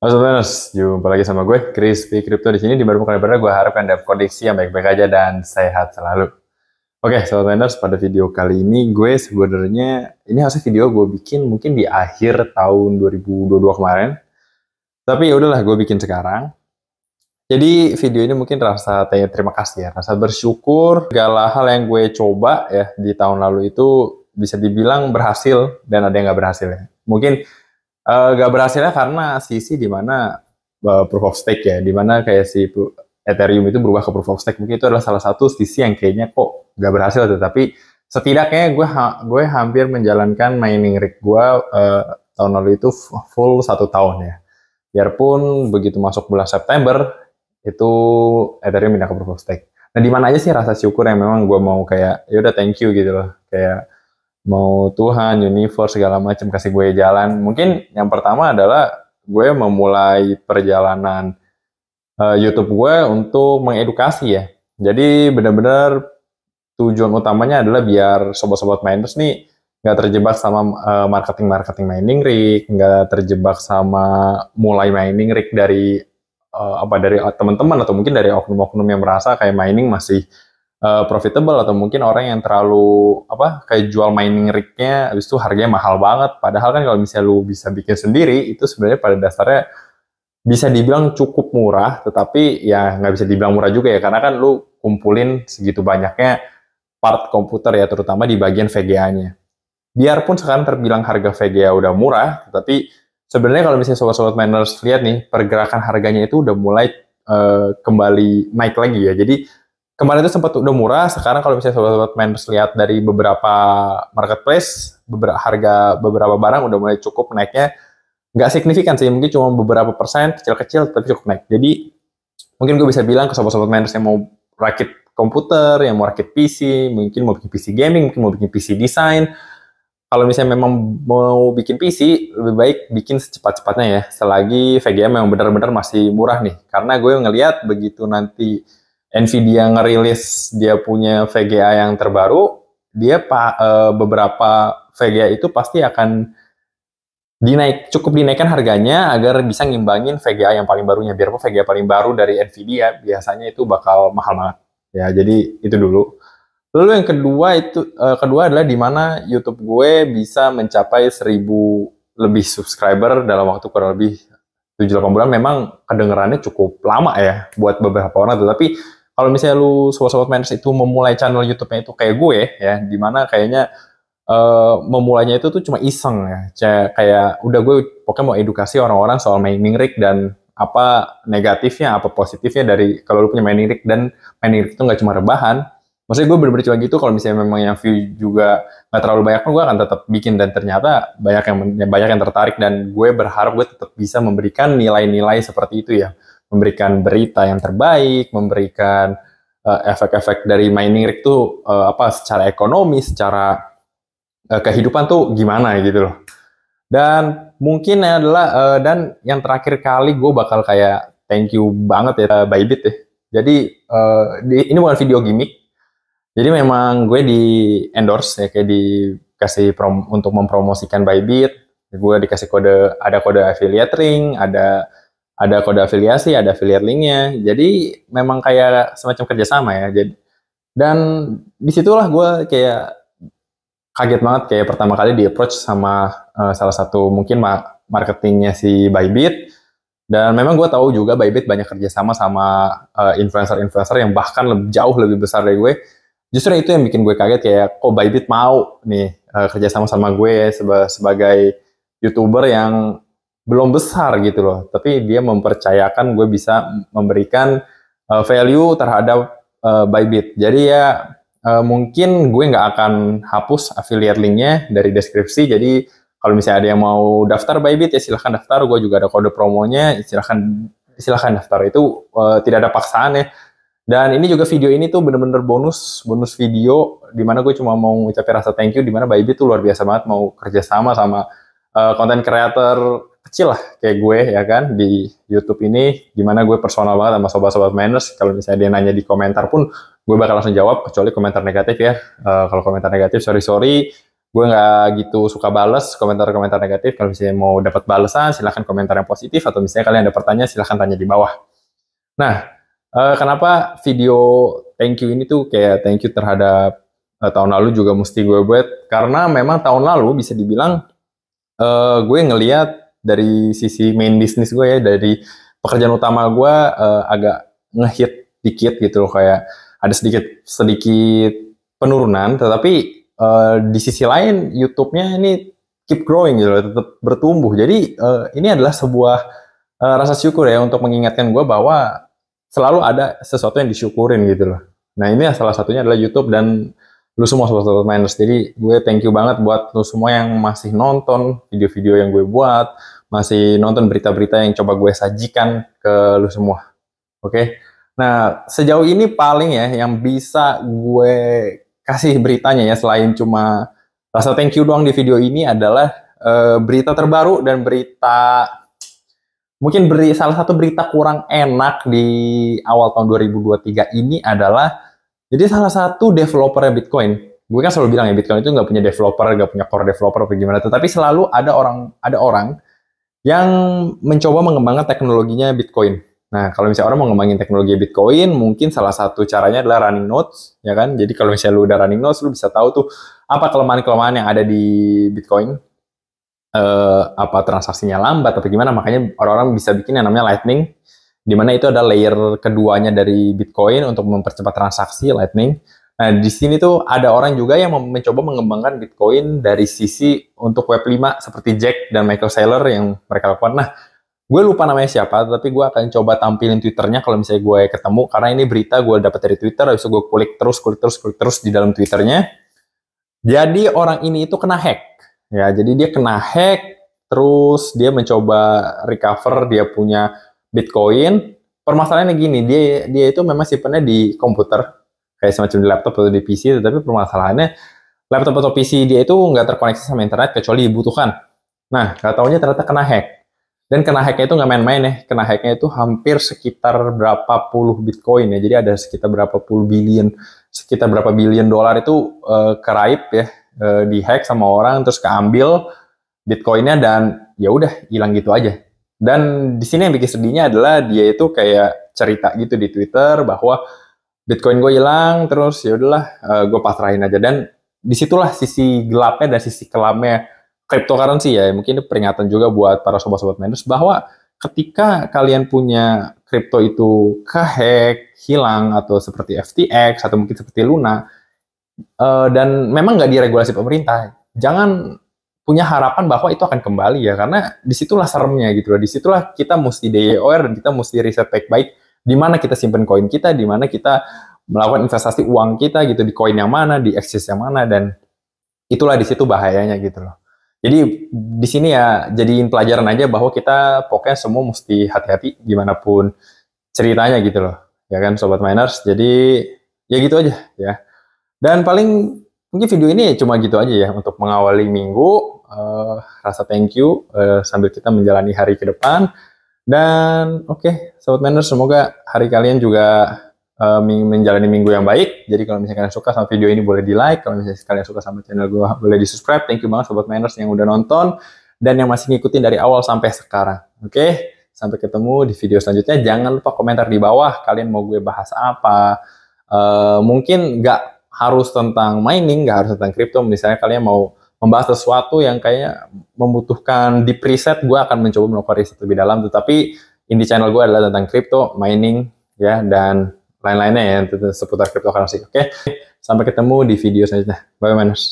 Halo Sobatners, jumpa lagi sama gue, Crispy Crypto di sini di baru kali berada, gue harapkan dapat kondisi yang baik-baik aja dan sehat selalu. Oke, okay, Sobatners, pada video kali ini gue sebenarnya ini harusnya video gue bikin mungkin di akhir tahun 2022 kemarin. Tapi ya udahlah gue bikin sekarang. Jadi video ini mungkin rasa tanya terima kasih ya, rasa bersyukur segala hal yang gue coba ya di tahun lalu itu bisa dibilang berhasil dan ada yang nggak berhasil ya. Mungkin uh, eh, gak berhasilnya karena sisi di mana uh, proof of stake ya, di mana kayak si Ethereum itu berubah ke proof of stake mungkin itu adalah salah satu sisi yang kayaknya kok gak berhasil tuh. Tapi setidaknya gue ha gue hampir menjalankan mining rig gue uh, tahun lalu itu full satu tahun ya. Biarpun begitu masuk bulan September itu Ethereum pindah ke proof of stake. Nah di mana aja sih rasa syukur yang memang gue mau kayak ya udah thank you gitu loh kayak mau Tuhan, universe segala macam kasih gue jalan. Mungkin yang pertama adalah gue memulai perjalanan uh, YouTube gue untuk mengedukasi ya. Jadi benar-benar tujuan utamanya adalah biar sobat-sobat terus nih nggak terjebak sama eh, marketing marketing marketing mining rig, nggak terjebak sama mulai mining rig dari uh, apa dari teman-teman atau mungkin dari oknum-oknum yang merasa kayak mining masih uh, profitable atau mungkin orang yang terlalu apa kayak jual mining rignya habis itu harganya mahal banget padahal kan kalau misalnya lu bisa bikin sendiri itu sebenarnya pada dasarnya bisa dibilang cukup murah tetapi ya nggak bisa dibilang murah juga ya karena kan lu kumpulin segitu banyaknya part komputer ya terutama di bagian VGA-nya biarpun sekarang terbilang harga VGA udah murah tapi sebenarnya kalau misalnya sobat-sobat miners lihat nih pergerakan harganya itu udah mulai uh, kembali naik lagi ya jadi kemarin itu sempat udah murah sekarang kalau misalnya sobat-sobat main lihat dari beberapa marketplace beberapa harga beberapa barang udah mulai cukup naiknya nggak signifikan sih mungkin cuma beberapa persen kecil-kecil tapi cukup naik jadi mungkin gue bisa bilang ke sobat-sobat main yang mau rakit komputer yang mau rakit PC mungkin mau bikin PC gaming mungkin mau bikin PC design kalau misalnya memang mau bikin PC lebih baik bikin secepat-cepatnya ya selagi VGA memang benar-benar masih murah nih karena gue ngelihat begitu nanti Nvidia ngerilis dia punya VGA yang terbaru, dia pa, e, beberapa VGA itu pasti akan dinaik cukup dinaikkan harganya agar bisa ngimbangin VGA yang paling barunya. Biarpun VGA paling baru dari Nvidia biasanya itu bakal mahal banget. Ya, jadi itu dulu. Lalu yang kedua itu e, kedua adalah di mana YouTube gue bisa mencapai 1000 lebih subscriber dalam waktu kurang lebih 7 8 bulan memang kedengerannya cukup lama ya buat beberapa orang tetapi kalau misalnya lu sobat-sobat itu memulai channel YouTube-nya itu kayak gue ya, dimana kayaknya uh, memulainya itu tuh cuma iseng ya, kayak, kayak udah gue pokoknya mau edukasi orang-orang soal mining rig dan apa negatifnya, apa positifnya dari kalau lu punya mining rig dan mining rig itu nggak cuma rebahan. Maksudnya gue bener-bener cuma gitu kalau misalnya memang yang view juga nggak terlalu banyak pun gue akan tetap bikin dan ternyata banyak yang banyak yang tertarik dan gue berharap gue tetap bisa memberikan nilai-nilai seperti itu ya memberikan berita yang terbaik, memberikan efek eh, efek-efek dari mining rig tuh uh, apa secara ekonomi, secara uh, kehidupan tuh gimana gitu loh. Dan mungkin adalah uh, dan yang terakhir kali gue bakal kayak thank you banget ya Bybit ya. Jadi uh, di, ini bukan video gimmick. Jadi memang gue di endorse ya kayak dikasih prom untuk mempromosikan Bybit. Gue dikasih kode ada kode affiliate ring, ada ada kode afiliasi, ada affiliate linknya. Jadi memang kayak semacam kerjasama ya. Jadi dan disitulah gue kayak kaget banget kayak pertama kali di approach sama uh, salah satu mungkin ma marketingnya si Bybit dan memang gue tahu juga Bybit banyak kerjasama sama eh, influencer-influencer uh, yang bahkan lebih, jauh lebih besar dari gue justru itu yang bikin gue kaget kayak kok oh, Bybit mau nih uh, kerjasama sama gue sebagai youtuber yang belum besar gitu loh, tapi dia mempercayakan gue bisa memberikan uh, value terhadap uh, Bybit. Jadi ya uh, mungkin gue nggak akan hapus affiliate linknya dari deskripsi. Jadi kalau misalnya ada yang mau daftar Bybit ya silahkan daftar. Gue juga ada kode promonya, silahkan silahkan daftar. Itu uh, tidak ada paksaan ya. Dan ini juga video ini tuh bener-bener bonus, bonus video dimana gue cuma mau ngucapin rasa thank you dimana Bybit tuh luar biasa banget mau kerjasama sama konten uh, creator kecil lah kayak gue ya kan di YouTube ini gimana gue personal banget sama sobat-sobat miners kalau misalnya dia nanya di komentar pun gue bakal langsung jawab kecuali komentar negatif ya uh, kalau komentar negatif sorry sorry gue nggak gitu suka bales komentar-komentar negatif kalau misalnya mau dapat balesan silahkan komentar yang positif atau misalnya kalian ada pertanyaan silahkan tanya di bawah nah uh, kenapa video thank you ini tuh kayak thank you terhadap uh, tahun lalu juga mesti gue buat karena memang tahun lalu bisa dibilang uh, gue ngeliat dari sisi main bisnis gue ya dari pekerjaan utama gue uh, agak ngehit dikit gitu loh kayak ada sedikit sedikit penurunan tetapi uh, di sisi lain YouTube-nya ini keep growing gitu loh tetap bertumbuh jadi uh, ini adalah sebuah uh, rasa syukur ya untuk mengingatkan gue bahwa selalu ada sesuatu yang disyukurin gitu loh nah ini salah satunya adalah YouTube dan lu semua sobat-sobat miners. Jadi gue thank you banget buat lu semua yang masih nonton video-video yang gue buat, masih nonton berita-berita yang coba gue sajikan ke lu semua. Oke. Okay? Nah, sejauh ini paling ya yang bisa gue kasih beritanya ya selain cuma rasa thank you doang di video ini adalah uh, berita terbaru dan berita mungkin beri salah satu berita kurang enak di awal tahun 2023 ini adalah jadi salah satu developer Bitcoin, gue kan selalu bilang ya Bitcoin itu nggak punya developer, nggak punya core developer apa gimana, tetapi selalu ada orang ada orang yang mencoba mengembangkan teknologinya Bitcoin. Nah, kalau misalnya orang mau ngembangin teknologi Bitcoin, mungkin salah satu caranya adalah running notes, ya kan? Jadi kalau misalnya lu udah running notes, lu bisa tahu tuh apa kelemahan-kelemahan yang ada di Bitcoin, uh, apa transaksinya lambat atau gimana makanya orang-orang bisa bikin yang namanya lightning di mana itu ada layer keduanya dari Bitcoin untuk mempercepat transaksi Lightning. Nah, di sini tuh ada orang juga yang mencoba mengembangkan Bitcoin dari sisi untuk Web5 seperti Jack dan Michael Saylor yang mereka lakukan. Nah, gue lupa namanya siapa, tapi gue akan coba tampilin Twitternya kalau misalnya gue ketemu, karena ini berita gue dapat dari Twitter, habis itu gue kulik terus, kulik terus, kulik terus di dalam Twitternya. Jadi orang ini itu kena hack. Ya, jadi dia kena hack, terus dia mencoba recover dia punya Bitcoin permasalahannya gini dia dia itu memang simpannya di komputer kayak semacam di laptop atau di PC tetapi permasalahannya laptop atau PC dia itu nggak terkoneksi sama internet kecuali dibutuhkan nah nggak taunya ternyata kena hack dan kena hacknya itu nggak main-main ya kena hacknya itu hampir sekitar berapa puluh bitcoin ya jadi ada sekitar berapa puluh billion sekitar berapa billion dolar itu uh, eh, keraib ya uh, eh, dihack sama orang terus keambil bitcoinnya dan ya udah hilang gitu aja dan di sini yang bikin sedihnya adalah dia itu kayak cerita gitu di Twitter bahwa Bitcoin gue hilang, terus ya udahlah uh, eh, gue pasrahin aja. Dan disitulah sisi gelapnya dan sisi kelamnya cryptocurrency ya. Mungkin ini peringatan juga buat para sobat-sobat miners bahwa ketika kalian punya crypto itu kehack, hilang atau seperti FTX atau mungkin seperti Luna uh, dan memang nggak diregulasi pemerintah, jangan punya harapan bahwa itu akan kembali ya karena disitulah seremnya gitu loh disitulah kita mesti DEOR dan kita mesti riset baik-baik di mana kita simpen koin kita di mana kita melakukan investasi uang kita gitu di koin yang mana di eksis yang mana dan itulah disitu bahayanya gitu loh jadi di sini ya jadiin pelajaran aja bahwa kita pokoknya semua mesti hati-hati gimana pun ceritanya gitu loh ya kan sobat miners jadi ya gitu aja ya dan paling mungkin video ini cuma gitu aja ya untuk mengawali minggu uh, rasa thank you uh, sambil kita menjalani hari ke depan. Dan oke, okay, sobat manners, semoga hari kalian juga uh, menjalani minggu yang baik. Jadi kalau misalnya kalian suka sama video ini boleh di like, kalau misalnya kalian suka sama channel gue boleh di subscribe. Thank you banget sobat manners yang udah nonton dan yang masih ngikutin dari awal sampai sekarang. Oke, okay? sampai ketemu di video selanjutnya. Jangan lupa komentar di bawah kalian mau gue bahas apa. Uh, mungkin nggak harus tentang mining, nggak harus tentang crypto Misalnya kalian mau membahas sesuatu yang kayaknya membutuhkan di preset gue akan mencoba melakukan riset lebih dalam. Tetapi ini channel gue adalah tentang crypto, mining, ya, dan lain-lainnya ya seputar cryptocurrency. Oke, sampai ketemu di video selanjutnya. Bye, Manus.